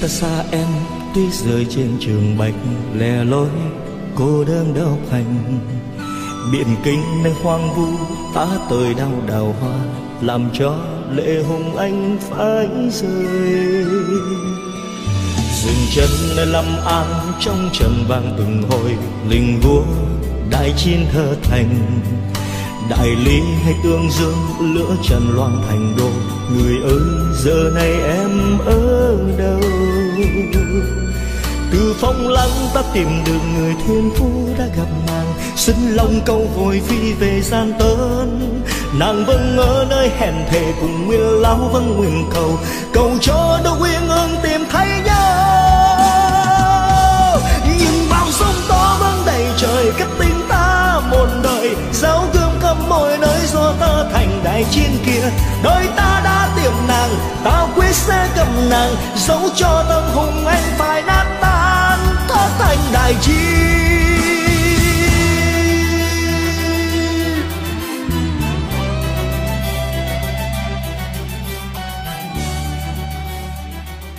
ta xa em tuy rời trên trường bạch lẻ loi cô đơn đau hành biển kinh nơi hoang vu ta tới đau đào hoa làm cho lệ hùng anh phải rơi dừng chân nơi lâm an trong trầm vang từng hồi linh vua đại chiến thơ thành đại lý hay tương dương lửa trần loan thành đô người ơi giờ này em ở đâu từ phong lãng ta tìm được người thiên phú đã gặp nàng xin lòng câu vội phi về gian tớn nàng vâng ở nơi hẹn thề cùng nguyên lão vẫn nguyện cầu cầu cho đôi quyên ương tìm thấy nhau nhưng bao sóng to vẫn đầy trời cách hải trên kia đôi ta đã tìm nàng tao quyết sẽ cầm nàng dẫu cho tâm hùng anh phải nát tan thoát thành đại chi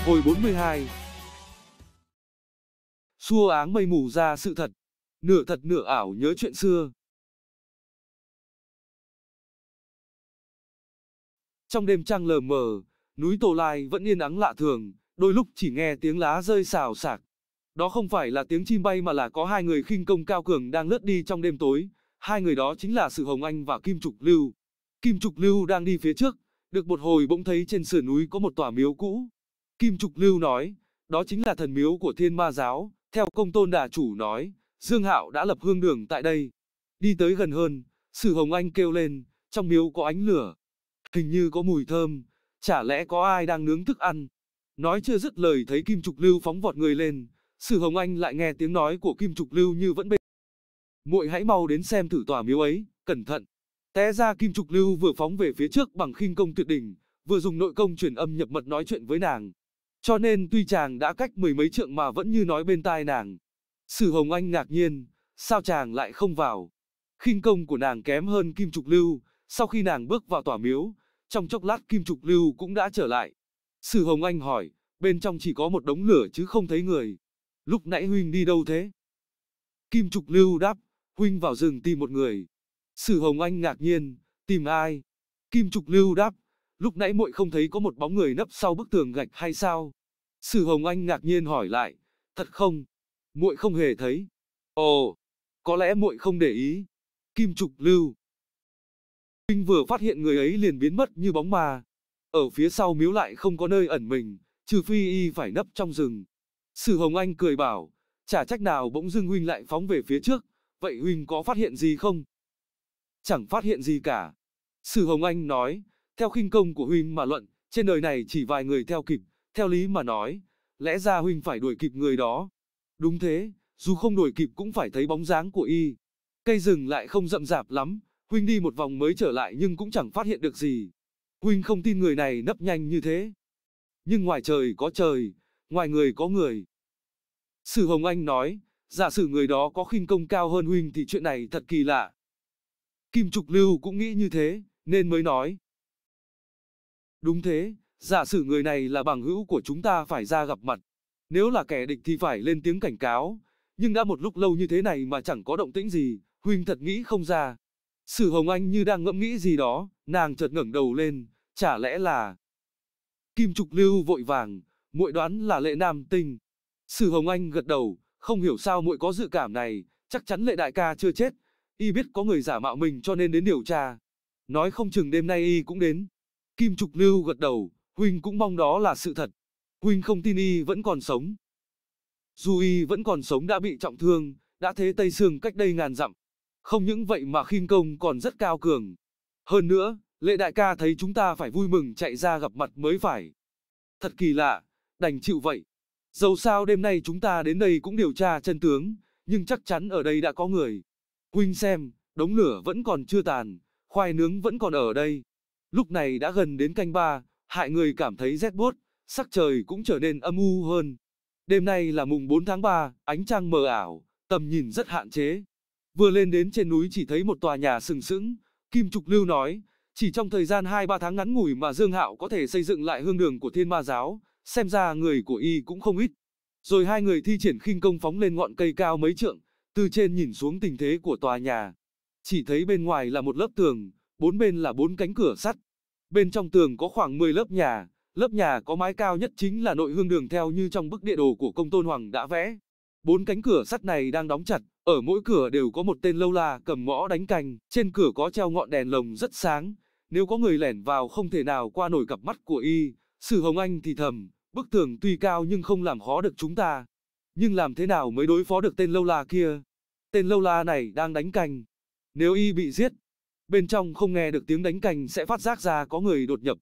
Hồi 42 Xua áng mây mù ra sự thật Nửa thật nửa ảo nhớ chuyện xưa Trong đêm trăng lờ mờ, núi Tổ Lai vẫn yên ắng lạ thường, đôi lúc chỉ nghe tiếng lá rơi xào xạc. Đó không phải là tiếng chim bay mà là có hai người khinh công cao cường đang lướt đi trong đêm tối. Hai người đó chính là Sử Hồng Anh và Kim Trục Lưu. Kim Trục Lưu đang đi phía trước, được một hồi bỗng thấy trên sườn núi có một tòa miếu cũ. Kim Trục Lưu nói, đó chính là thần miếu của Thiên Ma Giáo. Theo công tôn đà chủ nói, Dương Hạo đã lập hương đường tại đây. Đi tới gần hơn, Sử Hồng Anh kêu lên, trong miếu có ánh lửa, hình như có mùi thơm, chả lẽ có ai đang nướng thức ăn. Nói chưa dứt lời thấy Kim Trục Lưu phóng vọt người lên, Sử Hồng Anh lại nghe tiếng nói của Kim Trục Lưu như vẫn bên. Muội hãy mau đến xem thử tòa miếu ấy, cẩn thận. Té ra Kim Trục Lưu vừa phóng về phía trước bằng khinh công tuyệt đỉnh, vừa dùng nội công truyền âm nhập mật nói chuyện với nàng. Cho nên tuy chàng đã cách mười mấy trượng mà vẫn như nói bên tai nàng. Sử Hồng Anh ngạc nhiên, sao chàng lại không vào? Khinh công của nàng kém hơn Kim Trục Lưu, sau khi nàng bước vào tòa miếu, trong chốc lát Kim Trục Lưu cũng đã trở lại. Sử Hồng Anh hỏi, bên trong chỉ có một đống lửa chứ không thấy người. Lúc nãy Huynh đi đâu thế? Kim Trục Lưu đáp, Huynh vào rừng tìm một người. Sử Hồng Anh ngạc nhiên, tìm ai? Kim Trục Lưu đáp, lúc nãy muội không thấy có một bóng người nấp sau bức tường gạch hay sao? Sử Hồng Anh ngạc nhiên hỏi lại, thật không? Muội không hề thấy. Ồ, có lẽ muội không để ý. Kim Trục Lưu, Kinh vừa phát hiện người ấy liền biến mất như bóng ma. Ở phía sau miếu lại không có nơi ẩn mình, trừ phi y phải nấp trong rừng. Sử Hồng Anh cười bảo, chả trách nào bỗng dưng huynh lại phóng về phía trước, vậy huynh có phát hiện gì không? Chẳng phát hiện gì cả. Sử Hồng Anh nói, theo khinh công của huynh mà luận, trên đời này chỉ vài người theo kịp, theo lý mà nói, lẽ ra huynh phải đuổi kịp người đó. Đúng thế, dù không đuổi kịp cũng phải thấy bóng dáng của y. Cây rừng lại không rậm rạp lắm, Huynh đi một vòng mới trở lại nhưng cũng chẳng phát hiện được gì. Huynh không tin người này nấp nhanh như thế. Nhưng ngoài trời có trời, ngoài người có người. Sử Hồng Anh nói, giả sử người đó có khinh công cao hơn Huynh thì chuyện này thật kỳ lạ. Kim Trục Lưu cũng nghĩ như thế, nên mới nói. Đúng thế, giả sử người này là bằng hữu của chúng ta phải ra gặp mặt. Nếu là kẻ địch thì phải lên tiếng cảnh cáo, nhưng đã một lúc lâu như thế này mà chẳng có động tĩnh gì, huynh thật nghĩ không ra. Sử Hồng Anh như đang ngẫm nghĩ gì đó, nàng chợt ngẩng đầu lên, chả lẽ là... Kim Trục Lưu vội vàng, muội đoán là lệ nam tinh. Sử Hồng Anh gật đầu, không hiểu sao muội có dự cảm này, chắc chắn lệ đại ca chưa chết, y biết có người giả mạo mình cho nên đến điều tra. Nói không chừng đêm nay y cũng đến. Kim Trục Lưu gật đầu, huynh cũng mong đó là sự thật. Huynh không tin y vẫn còn sống. Dù y vẫn còn sống đã bị trọng thương, đã thế Tây Sương cách đây ngàn dặm, không những vậy mà khinh công còn rất cao cường. Hơn nữa, lệ đại ca thấy chúng ta phải vui mừng chạy ra gặp mặt mới phải. Thật kỳ lạ, đành chịu vậy. Dẫu sao đêm nay chúng ta đến đây cũng điều tra chân tướng, nhưng chắc chắn ở đây đã có người. Huynh xem, đống lửa vẫn còn chưa tàn, khoai nướng vẫn còn ở đây. Lúc này đã gần đến canh ba, hại người cảm thấy rét buốt, sắc trời cũng trở nên âm u hơn. Đêm nay là mùng 4 tháng 3, ánh trăng mờ ảo, tầm nhìn rất hạn chế. Vừa lên đến trên núi chỉ thấy một tòa nhà sừng sững, Kim Trục Lưu nói, chỉ trong thời gian 2-3 tháng ngắn ngủi mà Dương Hạo có thể xây dựng lại hương đường của thiên ma giáo, xem ra người của y cũng không ít. Rồi hai người thi triển khinh công phóng lên ngọn cây cao mấy trượng, từ trên nhìn xuống tình thế của tòa nhà. Chỉ thấy bên ngoài là một lớp tường, bốn bên là bốn cánh cửa sắt. Bên trong tường có khoảng 10 lớp nhà, lớp nhà có mái cao nhất chính là nội hương đường theo như trong bức địa đồ của công tôn hoàng đã vẽ. Bốn cánh cửa sắt này đang đóng chặt, ở mỗi cửa đều có một tên lâu la cầm ngõ đánh canh, trên cửa có treo ngọn đèn lồng rất sáng, nếu có người lẻn vào không thể nào qua nổi cặp mắt của y. Sử Hồng Anh thì thầm, bức tường tuy cao nhưng không làm khó được chúng ta. Nhưng làm thế nào mới đối phó được tên lâu la kia? Tên lâu la này đang đánh canh. Nếu y bị giết, bên trong không nghe được tiếng đánh canh sẽ phát giác ra có người đột nhập.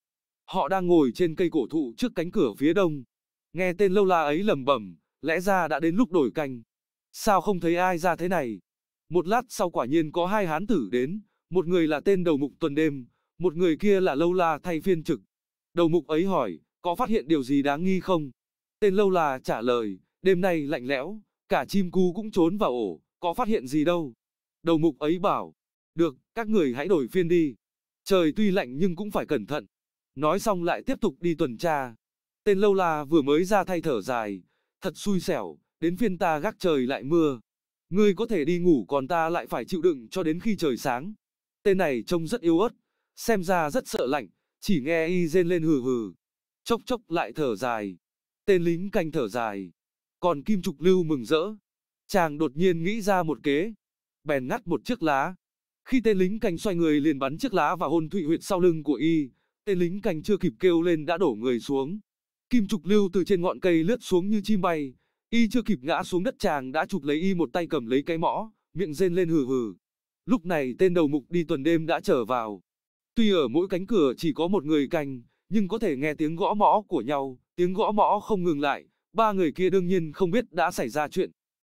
Họ đang ngồi trên cây cổ thụ trước cánh cửa phía đông. Nghe tên lâu la ấy lầm bẩm, lẽ ra đã đến lúc đổi canh. Sao không thấy ai ra thế này? Một lát sau quả nhiên có hai hán tử đến, một người là tên đầu mục tuần đêm, một người kia là lâu la thay phiên trực. Đầu mục ấy hỏi, có phát hiện điều gì đáng nghi không? Tên lâu la trả lời, đêm nay lạnh lẽo, cả chim cu cũng trốn vào ổ, có phát hiện gì đâu. Đầu mục ấy bảo, được, các người hãy đổi phiên đi. Trời tuy lạnh nhưng cũng phải cẩn thận. Nói xong lại tiếp tục đi tuần tra. Tên lâu la vừa mới ra thay thở dài, Thật xui xẻo, đến phiên ta gác trời lại mưa. Ngươi có thể đi ngủ còn ta lại phải chịu đựng cho đến khi trời sáng. Tên này trông rất yếu ớt, xem ra rất sợ lạnh, chỉ nghe y rên lên hừ hừ. Chốc chốc lại thở dài. Tên lính canh thở dài. Còn Kim Trục Lưu mừng rỡ. Chàng đột nhiên nghĩ ra một kế. Bèn ngắt một chiếc lá. Khi tên lính canh xoay người liền bắn chiếc lá vào hôn thụy huyệt sau lưng của y, tên lính canh chưa kịp kêu lên đã đổ người xuống. Kim Trục Lưu từ trên ngọn cây lướt xuống như chim bay, y chưa kịp ngã xuống đất chàng đã chụp lấy y một tay cầm lấy cái mõ, miệng rên lên hừ hừ. Lúc này tên đầu mục đi tuần đêm đã trở vào. Tuy ở mỗi cánh cửa chỉ có một người canh, nhưng có thể nghe tiếng gõ mõ của nhau, tiếng gõ mõ không ngừng lại, ba người kia đương nhiên không biết đã xảy ra chuyện.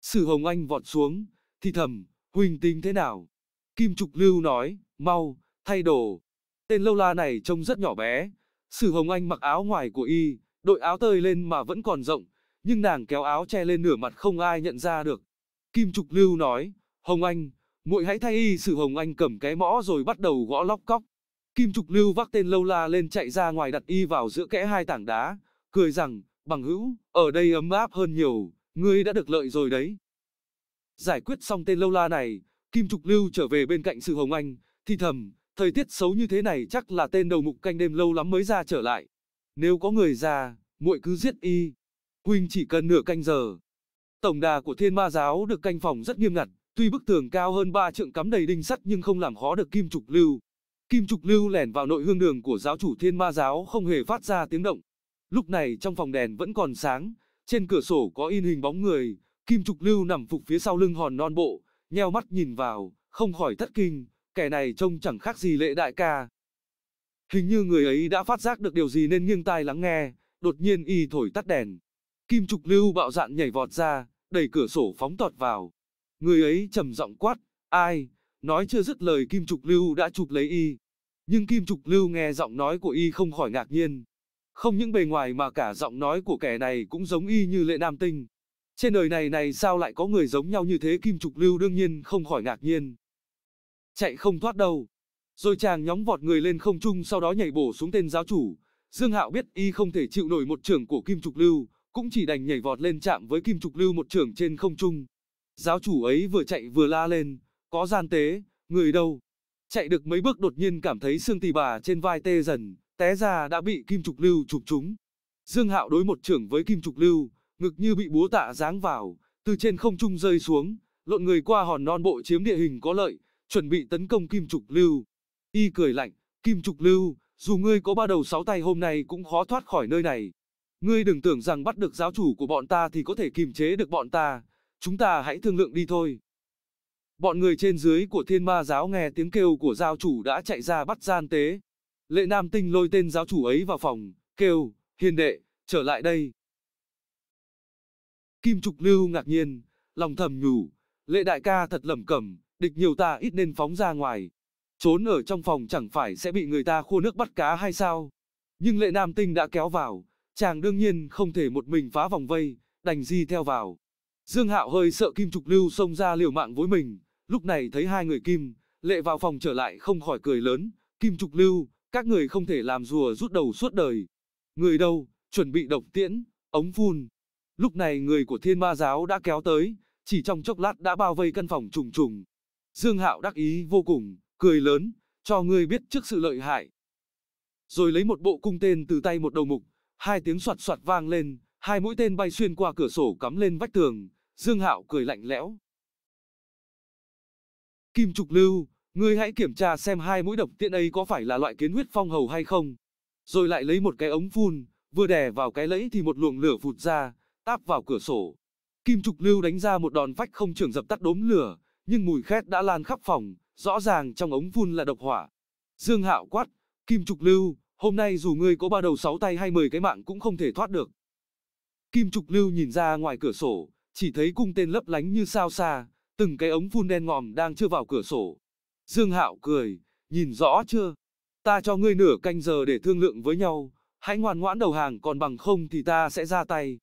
Sử Hồng Anh vọt xuống, thì thầm, huynh tính thế nào? Kim Trục Lưu nói, mau, thay đồ. Tên lâu la này trông rất nhỏ bé, Sử Hồng Anh mặc áo ngoài của y, đội áo tơi lên mà vẫn còn rộng, nhưng nàng kéo áo che lên nửa mặt không ai nhận ra được. Kim Trục Lưu nói, Hồng Anh, muội hãy thay y sự Hồng Anh cầm cái mõ rồi bắt đầu gõ lóc cóc. Kim Trục Lưu vác tên lâu la lên chạy ra ngoài đặt y vào giữa kẽ hai tảng đá, cười rằng, bằng hữu, ở đây ấm áp hơn nhiều, ngươi đã được lợi rồi đấy. Giải quyết xong tên lâu la này, Kim Trục Lưu trở về bên cạnh sự Hồng Anh, thì thầm, thời tiết xấu như thế này chắc là tên đầu mục canh đêm lâu lắm mới ra trở lại. Nếu có người già, muội cứ giết y. Huynh chỉ cần nửa canh giờ. Tổng đà của thiên ma giáo được canh phòng rất nghiêm ngặt, tuy bức tường cao hơn ba trượng cắm đầy đinh sắt nhưng không làm khó được Kim Trục Lưu. Kim Trục Lưu lẻn vào nội hương đường của giáo chủ thiên ma giáo không hề phát ra tiếng động. Lúc này trong phòng đèn vẫn còn sáng, trên cửa sổ có in hình bóng người, Kim Trục Lưu nằm phục phía sau lưng hòn non bộ, nheo mắt nhìn vào, không khỏi thất kinh, kẻ này trông chẳng khác gì lệ đại ca. Hình như người ấy đã phát giác được điều gì nên nghiêng tai lắng nghe, đột nhiên y thổi tắt đèn. Kim Trục Lưu bạo dạn nhảy vọt ra, đẩy cửa sổ phóng tọt vào. Người ấy trầm giọng quát, ai, nói chưa dứt lời Kim Trục Lưu đã chụp lấy y. Nhưng Kim Trục Lưu nghe giọng nói của y không khỏi ngạc nhiên. Không những bề ngoài mà cả giọng nói của kẻ này cũng giống y như lệ nam tinh. Trên đời này này sao lại có người giống nhau như thế Kim Trục Lưu đương nhiên không khỏi ngạc nhiên. Chạy không thoát đâu. Rồi chàng nhóng vọt người lên không trung sau đó nhảy bổ xuống tên giáo chủ. Dương Hạo biết y không thể chịu nổi một trưởng của Kim Trục Lưu, cũng chỉ đành nhảy vọt lên chạm với Kim Trục Lưu một trưởng trên không trung. Giáo chủ ấy vừa chạy vừa la lên, có gian tế, người đâu? Chạy được mấy bước đột nhiên cảm thấy xương tỳ bà trên vai tê dần, té ra đã bị Kim Trục Lưu chụp trúng. Dương Hạo đối một trưởng với Kim Trục Lưu, ngực như bị búa tạ giáng vào, từ trên không trung rơi xuống, lộn người qua hòn non bộ chiếm địa hình có lợi, chuẩn bị tấn công Kim Trục Lưu. Y cười lạnh, Kim Trục Lưu, dù ngươi có ba đầu sáu tay hôm nay cũng khó thoát khỏi nơi này. Ngươi đừng tưởng rằng bắt được giáo chủ của bọn ta thì có thể kiềm chế được bọn ta, chúng ta hãy thương lượng đi thôi. Bọn người trên dưới của thiên ma giáo nghe tiếng kêu của giáo chủ đã chạy ra bắt gian tế. Lệ Nam Tinh lôi tên giáo chủ ấy vào phòng, kêu, hiền đệ, trở lại đây. Kim Trục Lưu ngạc nhiên, lòng thầm nhủ, lệ đại ca thật lẩm cẩm, địch nhiều ta ít nên phóng ra ngoài, Trốn ở trong phòng chẳng phải sẽ bị người ta khua nước bắt cá hay sao? Nhưng lệ nam tinh đã kéo vào, chàng đương nhiên không thể một mình phá vòng vây, đành di theo vào. Dương Hạo hơi sợ Kim Trục Lưu xông ra liều mạng với mình, lúc này thấy hai người Kim, lệ vào phòng trở lại không khỏi cười lớn, Kim Trục Lưu, các người không thể làm rùa rút đầu suốt đời. Người đâu, chuẩn bị độc tiễn, ống phun. Lúc này người của thiên ma giáo đã kéo tới, chỉ trong chốc lát đã bao vây căn phòng trùng trùng. Dương Hạo đắc ý vô cùng, cười lớn, cho ngươi biết trước sự lợi hại. Rồi lấy một bộ cung tên từ tay một đầu mục, hai tiếng soạt soạt vang lên, hai mũi tên bay xuyên qua cửa sổ cắm lên vách tường, Dương Hạo cười lạnh lẽo. Kim Trục Lưu, ngươi hãy kiểm tra xem hai mũi độc tiện ấy có phải là loại kiến huyết phong hầu hay không. Rồi lại lấy một cái ống phun, vừa đè vào cái lẫy thì một luồng lửa vụt ra, táp vào cửa sổ. Kim Trục Lưu đánh ra một đòn vách không trường dập tắt đốm lửa, nhưng mùi khét đã lan khắp phòng, rõ ràng trong ống phun là độc hỏa. Dương Hạo quát, Kim Trục Lưu, hôm nay dù ngươi có ba đầu sáu tay hay mười cái mạng cũng không thể thoát được. Kim Trục Lưu nhìn ra ngoài cửa sổ, chỉ thấy cung tên lấp lánh như sao xa, từng cái ống phun đen ngòm đang chưa vào cửa sổ. Dương Hạo cười, nhìn rõ chưa? Ta cho ngươi nửa canh giờ để thương lượng với nhau, hãy ngoan ngoãn đầu hàng còn bằng không thì ta sẽ ra tay.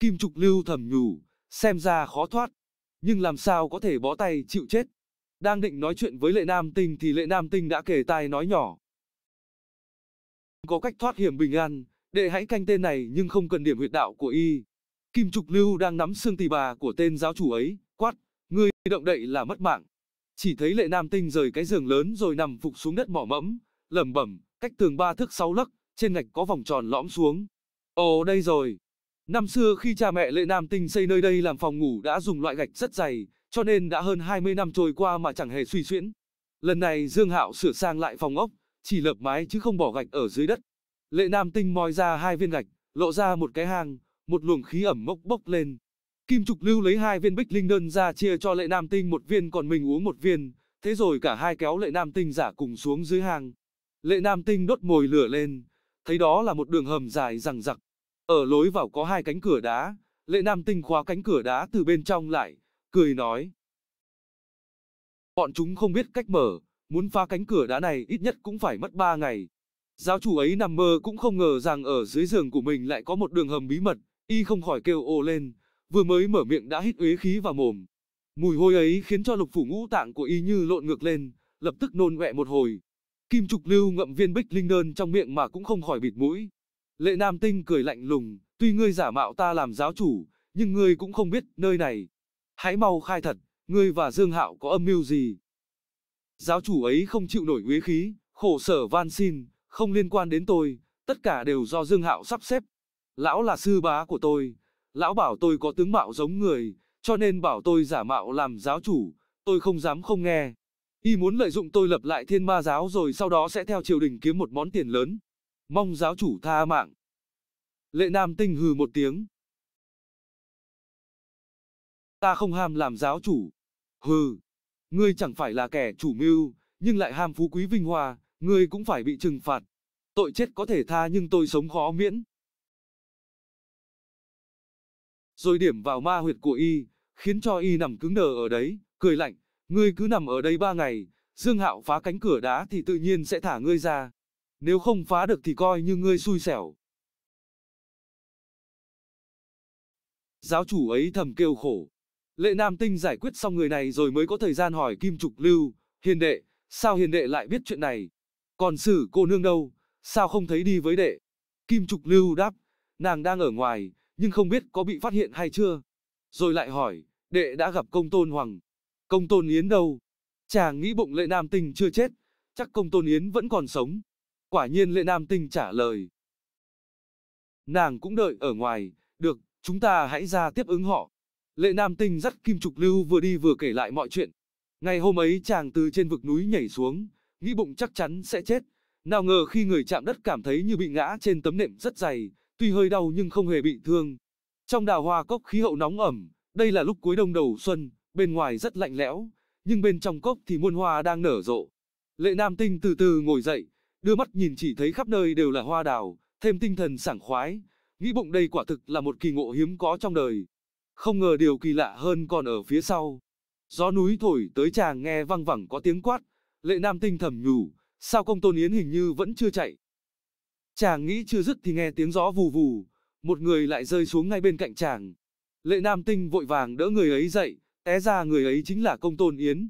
Kim Trục Lưu thầm nhủ, xem ra khó thoát, nhưng làm sao có thể bó tay chịu chết. Đang định nói chuyện với Lệ Nam Tinh thì Lệ Nam Tinh đã kể tai nói nhỏ. Có cách thoát hiểm bình an, đệ hãy canh tên này nhưng không cần điểm huyệt đạo của y. Kim Trục Lưu đang nắm xương tỳ bà của tên giáo chủ ấy, quát, ngươi động đậy là mất mạng. Chỉ thấy Lệ Nam Tinh rời cái giường lớn rồi nằm phục xuống đất mỏ mẫm, lẩm bẩm, cách tường ba thước sáu lắc trên ngạch có vòng tròn lõm xuống. Ồ đây rồi. Năm xưa khi cha mẹ Lệ Nam Tinh xây nơi đây làm phòng ngủ đã dùng loại gạch rất dày, cho nên đã hơn 20 năm trôi qua mà chẳng hề suy xuyễn. Lần này Dương Hạo sửa sang lại phòng ốc, chỉ lợp mái chứ không bỏ gạch ở dưới đất. Lệ Nam Tinh moi ra hai viên gạch, lộ ra một cái hang, một luồng khí ẩm mốc bốc lên. Kim Trục Lưu lấy hai viên bích linh đơn ra chia cho Lệ Nam Tinh một viên còn mình uống một viên, thế rồi cả hai kéo Lệ Nam Tinh giả cùng xuống dưới hang. Lệ Nam Tinh đốt mồi lửa lên, thấy đó là một đường hầm dài rằng rặc. Ở lối vào có hai cánh cửa đá, Lệ Nam Tinh khóa cánh cửa đá từ bên trong lại, cười nói. Bọn chúng không biết cách mở, muốn phá cánh cửa đá này ít nhất cũng phải mất 3 ngày. Giáo chủ ấy nằm mơ cũng không ngờ rằng ở dưới giường của mình lại có một đường hầm bí mật, y không khỏi kêu ồ lên, vừa mới mở miệng đã hít uế khí vào mồm. Mùi hôi ấy khiến cho lục phủ ngũ tạng của y như lộn ngược lên, lập tức nôn ọe một hồi. Kim Trục Lưu ngậm viên bích linh đơn trong miệng mà cũng không khỏi bịt mũi. Lệ Nam Tinh cười lạnh lùng, tuy ngươi giả mạo ta làm giáo chủ, nhưng ngươi cũng không biết nơi này. Hãy mau khai thật, ngươi và Dương Hạo có âm mưu gì? Giáo chủ ấy không chịu nổi uế khí, khổ sở van xin, không liên quan đến tôi, tất cả đều do Dương Hạo sắp xếp. Lão là sư bá của tôi, lão bảo tôi có tướng mạo giống người, cho nên bảo tôi giả mạo làm giáo chủ, tôi không dám không nghe. Y muốn lợi dụng tôi lập lại thiên ma giáo rồi sau đó sẽ theo triều đình kiếm một món tiền lớn. Mong giáo chủ tha mạng. Lệ Nam Tinh hừ một tiếng, ta không ham làm giáo chủ. Hừ, ngươi chẳng phải là kẻ chủ mưu, nhưng lại ham phú quý vinh hoa, ngươi cũng phải bị trừng phạt. Tội chết có thể tha nhưng tôi sống khó miễn. Rồi điểm vào ma huyệt của y, khiến cho y nằm cứng đờ ở đấy, cười lạnh, ngươi cứ nằm ở đây ba ngày, Dương Hạo phá cánh cửa đá thì tự nhiên sẽ thả ngươi ra. Nếu không phá được thì coi như ngươi xui xẻo. Giáo chủ ấy thầm kêu khổ, Lệ Nam Tinh giải quyết xong người này rồi mới có thời gian hỏi Kim Trục Lưu, hiền đệ, sao hiền đệ lại biết chuyện này? Còn xử cô nương đâu, sao không thấy đi với đệ? Kim Trục Lưu đáp, nàng đang ở ngoài, nhưng không biết có bị phát hiện hay chưa. Rồi lại hỏi, đệ đã gặp công tôn hoàng. Công tôn Yến đâu? Chàng nghĩ bụng lệ nam tinh chưa chết, chắc công tôn Yến vẫn còn sống. Quả nhiên lệ nam tinh trả lời. Nàng cũng đợi ở ngoài, được, chúng ta hãy ra tiếp ứng họ. Lệ Nam Tinh dắt Kim Trục Lưu vừa đi vừa kể lại mọi chuyện. Ngày hôm ấy chàng từ trên vực núi nhảy xuống, nghĩ bụng chắc chắn sẽ chết. Nào ngờ khi người chạm đất cảm thấy như bị ngã trên tấm nệm rất dày, tuy hơi đau nhưng không hề bị thương. Trong đào hoa cốc khí hậu nóng ẩm, đây là lúc cuối đông đầu xuân, bên ngoài rất lạnh lẽo, nhưng bên trong cốc thì muôn hoa đang nở rộ. Lệ Nam Tinh từ từ ngồi dậy, đưa mắt nhìn chỉ thấy khắp nơi đều là hoa đào, thêm tinh thần sảng khoái, nghĩ bụng đây quả thực là một kỳ ngộ hiếm có trong đời. Không ngờ điều kỳ lạ hơn còn ở phía sau. Gió núi thổi tới chàng nghe văng vẳng có tiếng quát, lệ nam tinh thầm nhủ, sao công tôn yến hình như vẫn chưa chạy. Chàng nghĩ chưa dứt thì nghe tiếng gió vù vù, một người lại rơi xuống ngay bên cạnh chàng. Lệ nam tinh vội vàng đỡ người ấy dậy, té ra người ấy chính là công tôn yến.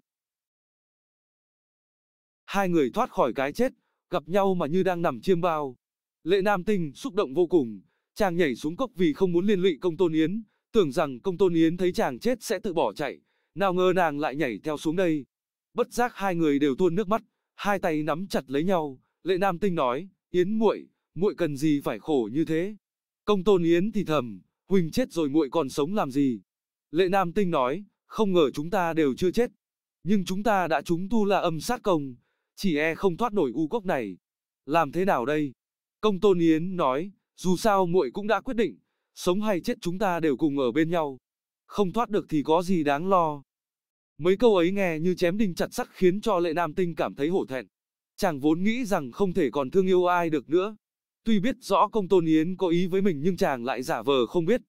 Hai người thoát khỏi cái chết, gặp nhau mà như đang nằm chiêm bao. Lệ nam tinh xúc động vô cùng, chàng nhảy xuống cốc vì không muốn liên lụy công tôn yến, Tưởng rằng công tôn yến thấy chàng chết sẽ tự bỏ chạy, nào ngờ nàng lại nhảy theo xuống đây. Bất giác hai người đều tuôn nước mắt, hai tay nắm chặt lấy nhau, lệ nam tinh nói, yến muội, muội cần gì phải khổ như thế. Công tôn yến thì thầm, huynh chết rồi muội còn sống làm gì. Lệ nam tinh nói, không ngờ chúng ta đều chưa chết. Nhưng chúng ta đã trúng tu là âm sát công, chỉ e không thoát nổi u cốc này. Làm thế nào đây? Công tôn yến nói, dù sao muội cũng đã quyết định, Sống hay chết chúng ta đều cùng ở bên nhau. Không thoát được thì có gì đáng lo. Mấy câu ấy nghe như chém đinh chặt sắt khiến cho lệ nam tinh cảm thấy hổ thẹn. Chàng vốn nghĩ rằng không thể còn thương yêu ai được nữa. Tuy biết rõ công tôn Yến có ý với mình nhưng chàng lại giả vờ không biết.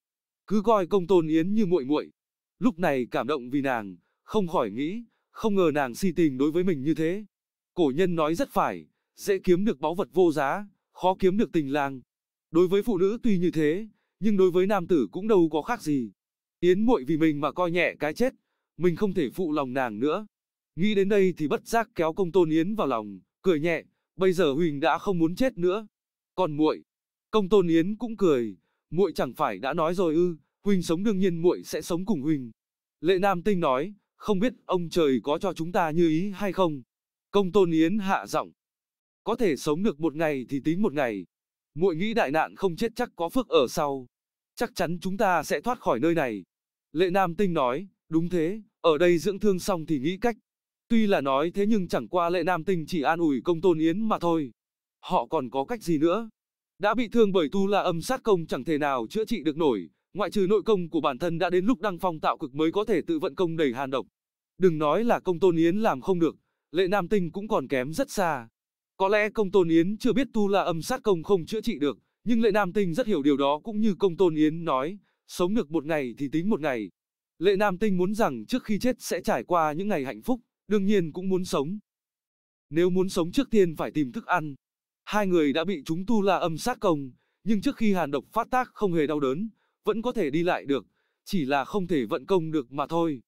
Cứ coi công tôn Yến như muội muội. Lúc này cảm động vì nàng, không khỏi nghĩ, không ngờ nàng si tình đối với mình như thế. Cổ nhân nói rất phải, dễ kiếm được báu vật vô giá, khó kiếm được tình lang. Đối với phụ nữ tuy như thế, nhưng đối với nam tử cũng đâu có khác gì. Yến muội vì mình mà coi nhẹ cái chết, mình không thể phụ lòng nàng nữa. Nghĩ đến đây thì bất giác kéo công tôn Yến vào lòng, cười nhẹ, bây giờ Huỳnh đã không muốn chết nữa. Còn muội, công tôn Yến cũng cười, muội chẳng phải đã nói rồi ư, Huỳnh sống đương nhiên muội sẽ sống cùng Huỳnh. Lệ Nam Tinh nói, không biết ông trời có cho chúng ta như ý hay không. Công tôn Yến hạ giọng, có thể sống được một ngày thì tính một ngày, muội nghĩ đại nạn không chết chắc có phước ở sau. Chắc chắn chúng ta sẽ thoát khỏi nơi này. Lệ Nam Tinh nói, đúng thế, ở đây dưỡng thương xong thì nghĩ cách. Tuy là nói thế nhưng chẳng qua Lệ Nam Tinh chỉ an ủi công tôn yến mà thôi. Họ còn có cách gì nữa? Đã bị thương bởi tu la âm sát công chẳng thể nào chữa trị được nổi, ngoại trừ nội công của bản thân đã đến lúc đăng phong tạo cực mới có thể tự vận công đầy hàn độc. Đừng nói là công tôn yến làm không được, Lệ Nam Tinh cũng còn kém rất xa. Có lẽ công Tôn Yến chưa biết tu la âm sát công không chữa trị được, nhưng Lệ Nam Tinh rất hiểu điều đó cũng như công Tôn Yến nói, sống được một ngày thì tính một ngày. Lệ Nam Tinh muốn rằng trước khi chết sẽ trải qua những ngày hạnh phúc, đương nhiên cũng muốn sống. Nếu muốn sống trước tiên phải tìm thức ăn. Hai người đã bị chúng tu la âm sát công, nhưng trước khi hàn độc phát tác không hề đau đớn, vẫn có thể đi lại được, chỉ là không thể vận công được mà thôi.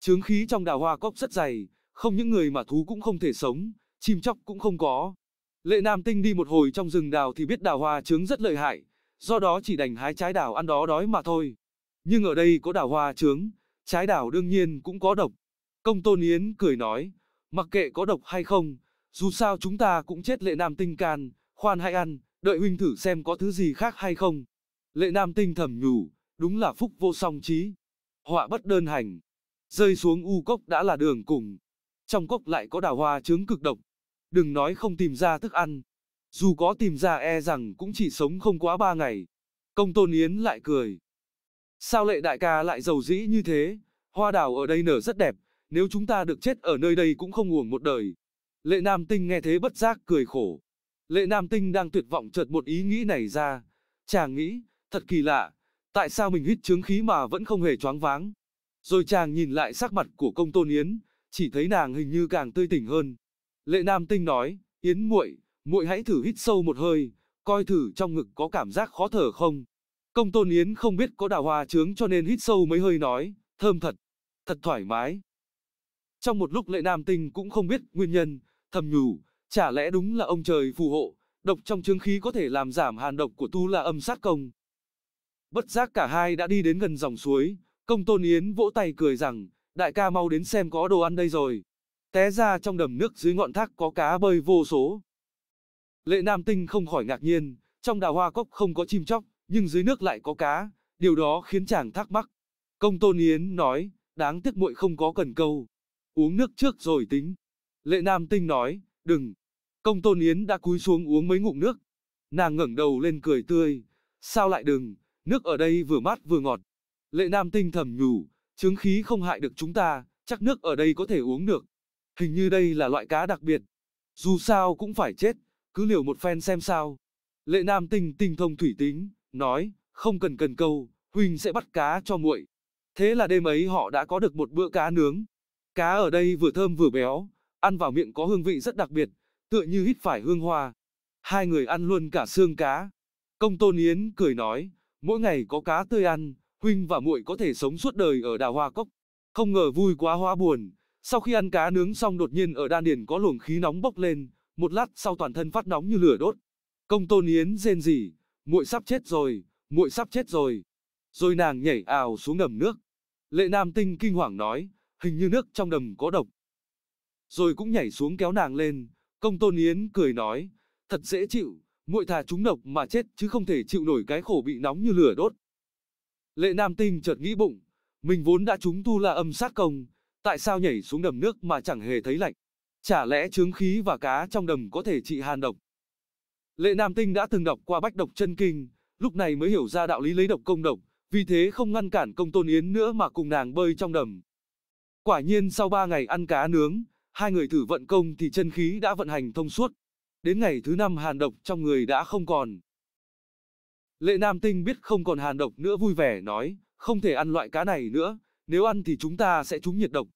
Chướng khí trong đào hoa cốc rất dày, không những người mà thú cũng không thể sống, chim chóc cũng không có. Lệ Nam Tinh đi một hồi trong rừng đào thì biết đào hoa trướng rất lợi hại, do đó chỉ đành hái trái đào ăn đó đói mà thôi. Nhưng ở đây có đào hoa trướng, trái đào đương nhiên cũng có độc. Công Tôn Yến cười nói, mặc kệ có độc hay không, dù sao chúng ta cũng chết lệ nam tinh can, khoan hãy ăn, đợi huynh thử xem có thứ gì khác hay không. Lệ nam tinh thầm nhủ, đúng là phúc vô song trí. Họa bất đơn hành, rơi xuống u cốc đã là đường cùng. Trong cốc lại có đào hoa trướng cực độc, đừng nói không tìm ra thức ăn. Dù có tìm ra e rằng cũng chỉ sống không quá ba ngày. Công Tôn Yến lại cười. Sao lệ đại ca lại giàu dĩ như thế? Hoa đào ở đây nở rất đẹp, nếu chúng ta được chết ở nơi đây cũng không uổng một đời. Lệ Nam Tinh nghe thế bất giác cười khổ. Lệ Nam Tinh đang tuyệt vọng chợt một ý nghĩ này ra. Chàng nghĩ, thật kỳ lạ, tại sao mình hít chướng khí mà vẫn không hề choáng váng. Rồi chàng nhìn lại sắc mặt của công tôn yến, chỉ thấy nàng hình như càng tươi tỉnh hơn. Lệ Nam Tinh nói, "Yến muội, muội hãy thử hít sâu một hơi, coi thử trong ngực có cảm giác khó thở không." Công Tôn Yến không biết có đào hoa trướng cho nên hít sâu mấy hơi nói, "Thơm thật, thật thoải mái." Trong một lúc Lệ Nam Tinh cũng không biết nguyên nhân, thầm nhủ, chả lẽ đúng là ông trời phù hộ, độc trong chứng khí có thể làm giảm hàn độc của tu la âm sát công. Bất giác cả hai đã đi đến gần dòng suối, Công Tôn Yến vỗ tay cười rằng, đại ca mau đến xem có đồ ăn đây rồi. Té ra trong đầm nước dưới ngọn thác có cá bơi vô số. Lệ Nam Tinh không khỏi ngạc nhiên, trong đào hoa cốc không có chim chóc, nhưng dưới nước lại có cá, điều đó khiến chàng thắc mắc. Công Tôn Yến nói, đáng tiếc muội không có cần câu. Uống nước trước rồi tính. Lệ Nam Tinh nói, đừng. Công Tôn Yến đã cúi xuống uống mấy ngụm nước. Nàng ngẩng đầu lên cười tươi. Sao lại đừng, nước ở đây vừa mát vừa ngọt. Lệ Nam Tinh thầm nhủ, chứng khí không hại được chúng ta, chắc nước ở đây có thể uống được. Hình như đây là loại cá đặc biệt. Dù sao cũng phải chết, cứ liều một phen xem sao. Lệ Nam tinh tinh thông thủy tính, nói, không cần cần câu, Huỳnh sẽ bắt cá cho muội. Thế là đêm ấy họ đã có được một bữa cá nướng. Cá ở đây vừa thơm vừa béo, ăn vào miệng có hương vị rất đặc biệt, tựa như hít phải hương hoa. Hai người ăn luôn cả xương cá. Công Tôn Yến cười nói, mỗi ngày có cá tươi ăn, huynh và muội có thể sống suốt đời ở Đào Hoa Cốc. Không ngờ vui quá hóa buồn, sau khi ăn cá nướng xong đột nhiên ở đan điền có luồng khí nóng bốc lên, một lát sau toàn thân phát nóng như lửa đốt. Công Tôn Yến rên rỉ, muội sắp chết rồi, muội sắp chết rồi. Rồi nàng nhảy ào xuống ngầm nước. Lệ Nam Tinh kinh hoàng nói, hình như nước trong đầm có độc. Rồi cũng nhảy xuống kéo nàng lên, Công Tôn Yến cười nói, thật dễ chịu, muội thà trúng độc mà chết chứ không thể chịu nổi cái khổ bị nóng như lửa đốt. Lệ Nam Tinh chợt nghĩ bụng, mình vốn đã trúng tu la âm sát công, Tại sao nhảy xuống đầm nước mà chẳng hề thấy lạnh? Chả lẽ trứng khí và cá trong đầm có thể trị hàn độc? Lệ Nam Tinh đã từng đọc qua bách độc chân kinh, lúc này mới hiểu ra đạo lý lấy độc công độc, vì thế không ngăn cản công tôn yến nữa mà cùng nàng bơi trong đầm. Quả nhiên sau 3 ngày ăn cá nướng, hai người thử vận công thì chân khí đã vận hành thông suốt. Đến ngày thứ năm hàn độc trong người đã không còn. Lệ Nam Tinh biết không còn hàn độc nữa vui vẻ nói, không thể ăn loại cá này nữa, nếu ăn thì chúng ta sẽ trúng nhiệt độc.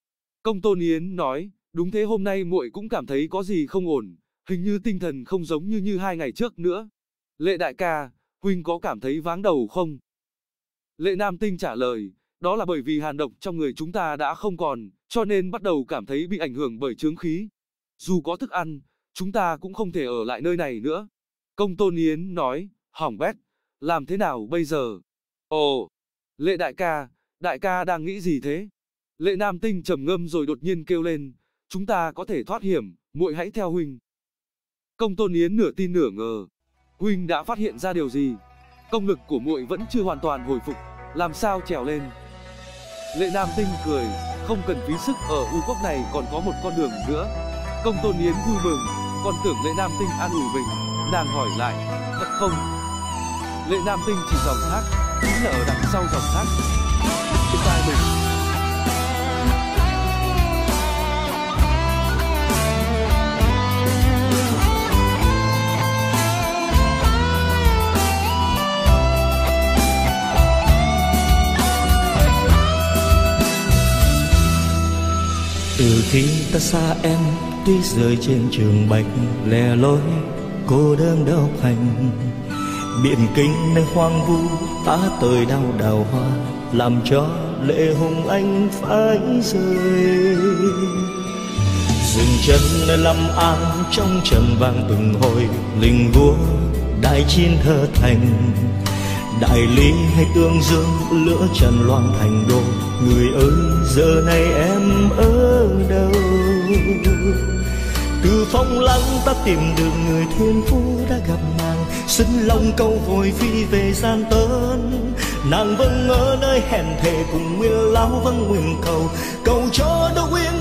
Công Tôn Yến nói, đúng thế hôm nay muội cũng cảm thấy có gì không ổn, hình như tinh thần không giống như như hai ngày trước nữa. Lệ đại ca, huynh có cảm thấy váng đầu không? Lệ Nam Tinh trả lời, đó là bởi vì hàn độc trong người chúng ta đã không còn, cho nên bắt đầu cảm thấy bị ảnh hưởng bởi chướng khí. Dù có thức ăn, chúng ta cũng không thể ở lại nơi này nữa. Công Tôn Yến nói, hỏng bét, làm thế nào bây giờ? Ồ, Lệ Đại ca, đại ca đang nghĩ gì thế? Lệ Nam Tinh trầm ngâm rồi đột nhiên kêu lên, chúng ta có thể thoát hiểm, muội hãy theo huynh. Công Tôn Yến nửa tin nửa ngờ, huynh đã phát hiện ra điều gì? Công lực của muội vẫn chưa hoàn toàn hồi phục, làm sao trèo lên? Lệ Nam Tinh cười, không cần phí sức ở U quốc này còn có một con đường nữa. Công Tôn Yến vui mừng, còn tưởng Lệ Nam Tinh an ủi mình, nàng hỏi lại, thật không? Lệ Nam Tinh chỉ dòng thác, chính là ở đằng sau dòng thác, khi ta xa em tuy rơi trên trường bạch lẻ loi cô đơn đau hành biển kinh nơi hoang vu ta tơi đau đào hoa làm cho lệ hùng anh phải rơi dừng chân nơi lâm an trong trầm vang từng hồi linh vua đại chín thơ thành đại lý hay tương dương lửa trần loan thành đô người ơi giờ này em ở đâu từ phong lăng ta tìm được người thiên phú đã gặp nàng xin lòng câu vội phi về gian tớn nàng vẫn vâng ở nơi hẹn thề cùng nguyên lão vẫn vâng nguyện cầu cầu cho đâu nguyên